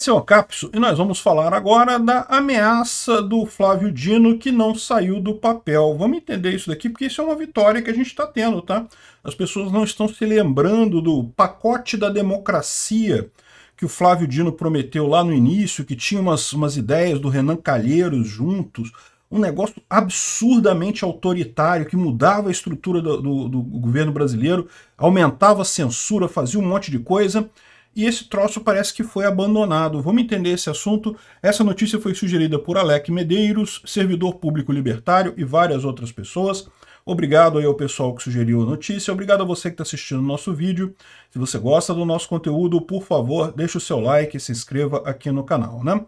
Esse é o Capso e nós vamos falar agora da ameaça do Flávio Dino que não saiu do papel. Vamos entender isso daqui porque isso é uma vitória que a gente está tendo, tá? As pessoas não estão se lembrando do pacote da democracia que o Flávio Dino prometeu lá no início, que tinha umas, umas ideias do Renan Calheiros juntos, um negócio absurdamente autoritário que mudava a estrutura do, do, do governo brasileiro, aumentava a censura, fazia um monte de coisa e esse troço parece que foi abandonado. Vamos entender esse assunto. Essa notícia foi sugerida por Alec Medeiros, servidor público libertário e várias outras pessoas. Obrigado aí ao pessoal que sugeriu a notícia, obrigado a você que está assistindo o nosso vídeo. Se você gosta do nosso conteúdo, por favor, deixe o seu like e se inscreva aqui no canal, né?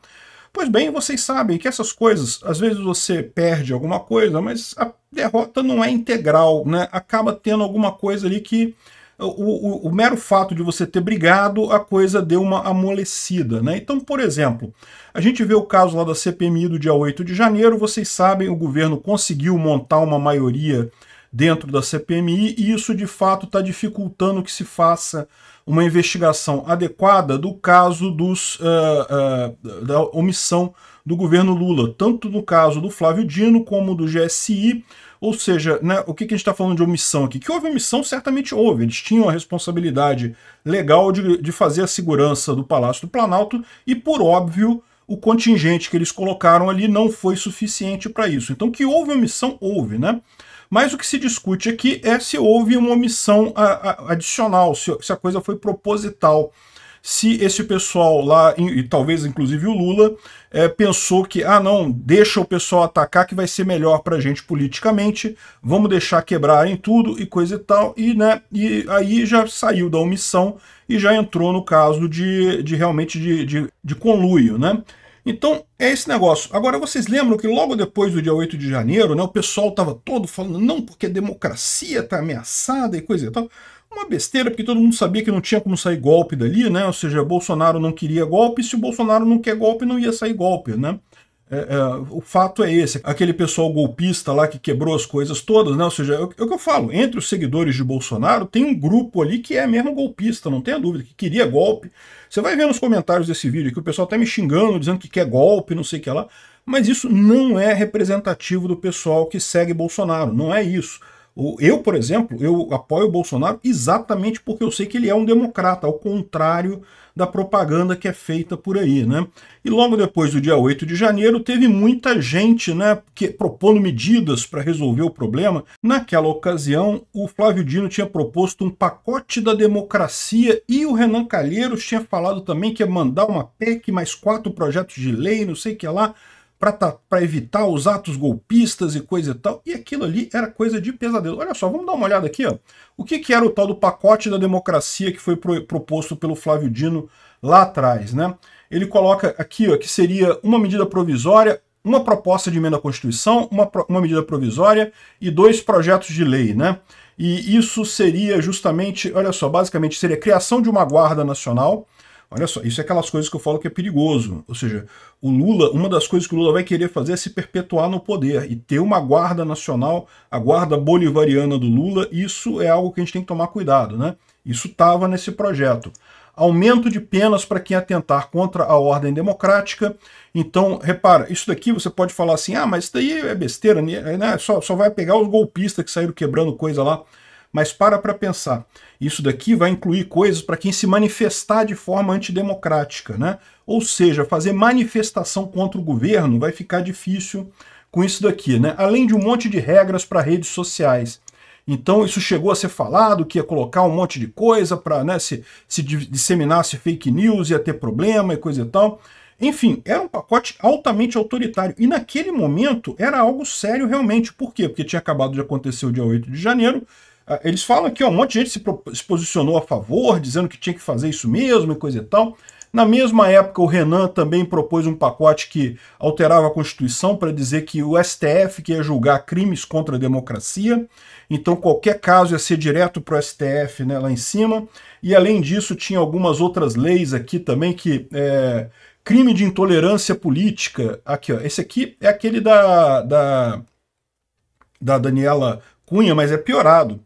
Pois bem, vocês sabem que essas coisas, às vezes você perde alguma coisa, mas a derrota não é integral, né? Acaba tendo alguma coisa ali que o, o, o mero fato de você ter brigado, a coisa deu uma amolecida. Né? Então, por exemplo, a gente vê o caso lá da CPMI do dia 8 de janeiro, vocês sabem, o governo conseguiu montar uma maioria dentro da CPMI e isso de fato está dificultando que se faça uma investigação adequada do caso dos, uh, uh, da omissão do governo Lula, tanto no caso do Flávio Dino como do GSI. Ou seja, né, o que, a gente está falando de omissão aqui? Que houve omissão, certamente houve. Eles tinham a responsabilidade legal de, de fazer a segurança do Palácio do Planalto e, por óbvio, o contingente que eles colocaram ali não foi suficiente para isso. Então, que houve omissão, houve, né? Mas o que se discute aqui é se houve uma omissão adicional, se, a coisa foi proposital se esse pessoal lá, e talvez inclusive o Lula, é, pensou que, ah não, deixa o pessoal atacar que vai ser melhor para a gente politicamente, vamos deixar quebrar em tudo e coisa e tal, e, né, e aí já saiu da omissão e já entrou no caso de, de realmente de, de, de conluio, né? Então, é esse negócio. Agora, vocês lembram que logo depois do dia 8 de janeiro, né, o pessoal estava todo falando, não, porque a democracia está ameaçada e coisa e tal uma besteira, porque todo mundo sabia que não tinha como sair golpe dali, né? Ou seja, Bolsonaro não queria golpe, se o Bolsonaro não quer golpe, não ia sair golpe, né? É, é, o fato é esse, aquele pessoal golpista lá que quebrou as coisas todas, né? Ou seja, é o é que eu falo, entre os seguidores de Bolsonaro tem um grupo ali que é mesmo golpista, não tenha dúvida, que queria golpe. Você vai ver nos comentários desse vídeo que o pessoal tá me xingando, dizendo que quer golpe, não sei o que lá, mas isso não é representativo do pessoal que segue Bolsonaro, não é isso. Eu, por exemplo, eu apoio o Bolsonaro exatamente porque eu sei que ele é um democrata, ao contrário da propaganda que é feita por aí, né? E logo depois do dia 8 de janeiro, teve muita gente, né, que, propondo medidas para resolver o problema. Naquela ocasião, o Flávio Dino tinha proposto um pacote da democracia e o Renan Calheiros tinha falado também que ia mandar uma PEC mais quatro projetos de lei, não sei o que lá para evitar os atos golpistas e coisa e tal, e aquilo ali era coisa de pesadelo. Olha só, vamos dar uma olhada aqui. Ó. O que, que era o tal do pacote da democracia que foi pro, proposto pelo Flávio Dino lá atrás? Né? Ele coloca aqui ó, que seria uma medida provisória, uma proposta de emenda à Constituição, uma, uma medida provisória e dois projetos de lei. Né? E isso seria justamente, olha só, basicamente seria a criação de uma guarda nacional, Olha só, isso é aquelas coisas que eu falo que é perigoso. Ou seja, o Lula, uma das coisas que o Lula vai querer fazer é se perpetuar no poder e ter uma guarda nacional, a guarda bolivariana do Lula, isso é algo que a gente tem que tomar cuidado, né? Isso estava nesse projeto. Aumento de penas para quem atentar contra a ordem democrática. Então, repara, isso daqui você pode falar assim, ah, mas isso daí é besteira, né? Só, só vai pegar os golpistas que saíram quebrando coisa lá mas para para pensar, isso daqui vai incluir coisas para quem se manifestar de forma antidemocrática, né? Ou seja, fazer manifestação contra o governo vai ficar difícil com isso daqui, né? Além de um monte de regras para redes sociais. Então isso chegou a ser falado, que ia colocar um monte de coisa para, né, se, se disseminasse fake news ia ter problema e coisa e tal. Enfim, era um pacote altamente autoritário. E naquele momento era algo sério realmente. Por quê? Porque tinha acabado de acontecer o dia 8 de janeiro, ah, eles falam que ó, um monte de gente se, se posicionou a favor, dizendo que tinha que fazer isso mesmo e coisa e tal. Na mesma época, o Renan também propôs um pacote que alterava a Constituição para dizer que o STF que ia julgar crimes contra a democracia. Então, qualquer caso ia ser direto para o STF né, lá em cima. E, além disso, tinha algumas outras leis aqui também que... É, crime de intolerância política. Aqui, ó. Esse aqui é aquele da, da, da Daniela Cunha, mas é piorado,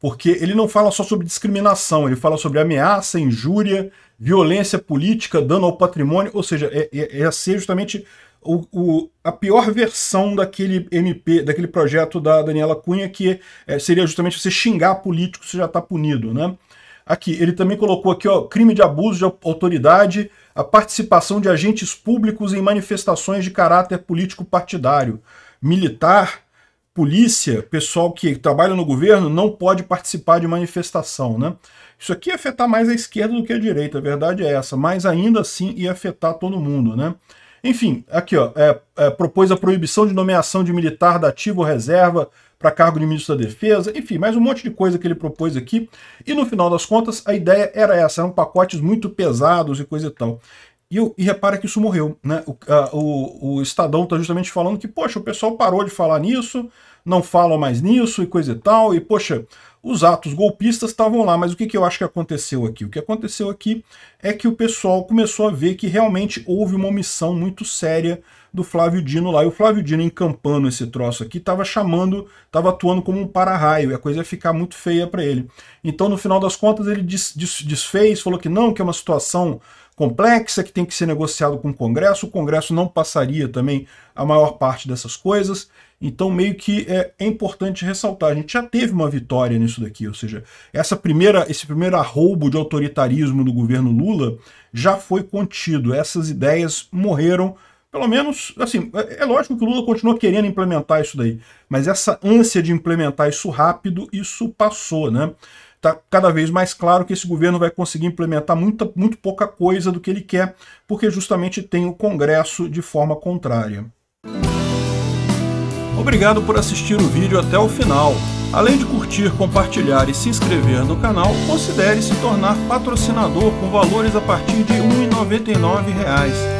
porque ele não fala só sobre discriminação, ele fala sobre ameaça, injúria, violência política, dano ao patrimônio, ou seja, é, é, é ser justamente o, o, a pior versão daquele MP, daquele projeto da Daniela Cunha, que é, seria justamente você xingar político, você já está punido, né? Aqui, ele também colocou aqui, ó, crime de abuso de autoridade, a participação de agentes públicos em manifestações de caráter político partidário, militar, polícia, pessoal que trabalha no governo, não pode participar de manifestação, né? Isso aqui ia afetar mais a esquerda do que a direita, a verdade é essa, mas ainda assim ia afetar todo mundo, né? Enfim, aqui ó, é, é, propôs a proibição de nomeação de militar da ativa ou reserva para cargo de ministro da defesa, enfim, mais um monte de coisa que ele propôs aqui, e no final das contas a ideia era essa, eram pacotes muito pesados e coisa e tal. E, e repara que isso morreu. Né? O, a, o, o Estadão está justamente falando que, poxa, o pessoal parou de falar nisso, não falam mais nisso e coisa e tal. E, poxa, os atos golpistas estavam lá, mas o que, que eu acho que aconteceu aqui? O que aconteceu aqui é que o pessoal começou a ver que realmente houve uma omissão muito séria do Flávio Dino lá. E o Flávio Dino encampando esse troço aqui, estava chamando, estava atuando como um para-raio, e a coisa ia ficar muito feia para ele. Então, no final das contas, ele des, des, desfez, falou que não, que é uma situação complexa que tem que ser negociado com o Congresso. O Congresso não passaria também a maior parte dessas coisas. Então, meio que é, é, importante ressaltar, a gente já teve uma vitória nisso daqui, ou seja, essa primeira, esse primeiro arroubo de autoritarismo do governo Lula já foi contido, essas ideias morreram, pelo menos, assim, é, é lógico que o Lula continua querendo implementar isso daí, mas essa ânsia de implementar isso rápido, isso passou, né? Está cada vez mais claro que esse governo vai conseguir implementar muita, muito pouca coisa do que ele quer, porque justamente tem o Congresso de forma contrária. Obrigado por assistir o vídeo até o final. Além de curtir, compartilhar e se inscrever no canal, considere se tornar patrocinador com valores a partir de R$ 1,99